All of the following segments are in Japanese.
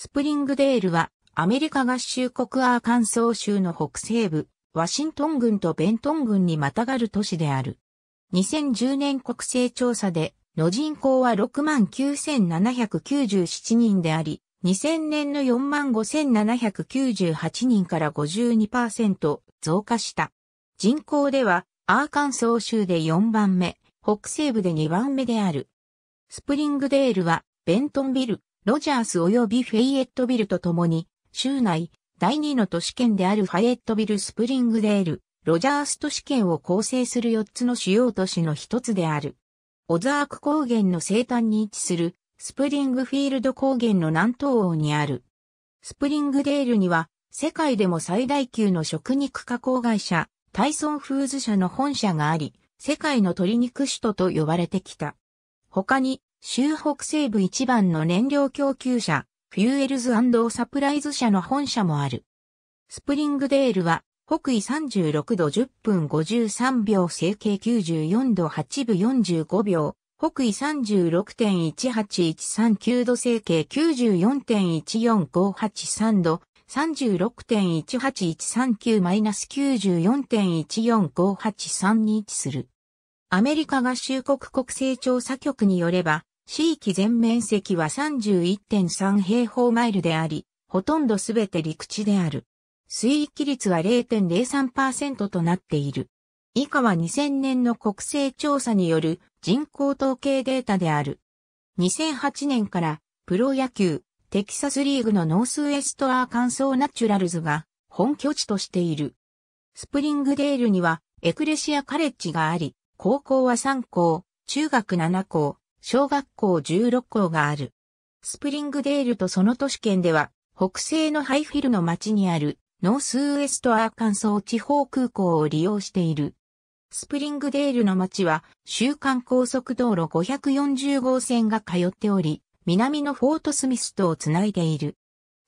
スプリングデールはアメリカ合衆国アーカンソー州の北西部、ワシントン郡とベントン郡にまたがる都市である。2010年国勢調査で、の人口は69,797人であり、2000年の45,798人から52%増加した。人口では、アーカンソー州で4番目、北西部で2番目である。スプリングデールは、ベントンビル、ロジャース及びフェイエットビルと共に、州内第2の都市圏であるファイエットビル・スプリングデール、ロジャース都市圏を構成する4つの主要都市の一つである。オザーク高原の西端に位置する、スプリングフィールド高原の南東欧にある。スプリングデールには、世界でも最大級の食肉加工会社、タイソンフーズ社の本社があり、世界の鶏肉首都と呼ばれてきた。他に、州北西部一番の燃料供給者、フューエルズサプライズ社の本社もある。スプリングデールは、北緯36度10分53秒整形94度8分45秒、北緯36.18139度整形94.14583度、36.18139-94.14583に位置する。アメリカ合衆国国勢調査局によれば、地域全面積は31.3平方マイルであり、ほとんどすべて陸地である。水域率は0.03%となっている。以下は2000年の国勢調査による人口統計データである。2008年からプロ野球、テキサスリーグのノースウエストアーカンソーナチュラルズが本拠地としている。スプリングデールにはエクレシアカレッジがあり、高校は3校、中学7校、小学校16校がある。スプリングデールとその都市圏では、北西のハイフィルの町にあるノースウエストアーカンソー地方空港を利用している。スプリングデールの町は、週間高速道路540号線が通っており、南のフォートスミスとをつないでいる。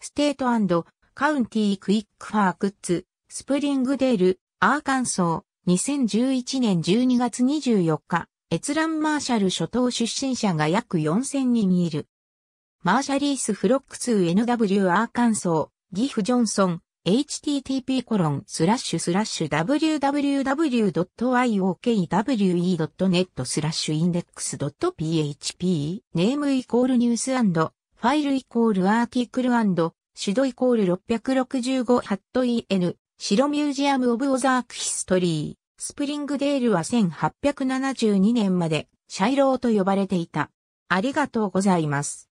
ステートカウンティークイックファークッツ、スプリングデール、アーカンソー、2011年12月24日。閲覧マーシャル諸島出身者が約4000人いる。マーシャリースフロックス NW アーカンソー、ギフジョンソン、http コロンスラッシュスラッシュ www.iokwe.net スラッシュインデックス .php ネームイコールニュースファイルイコールアーティクルシドイコール665ハット en 白ミュージアムオブオザークヒストリースプリングデールは1872年までシャイローと呼ばれていた。ありがとうございます。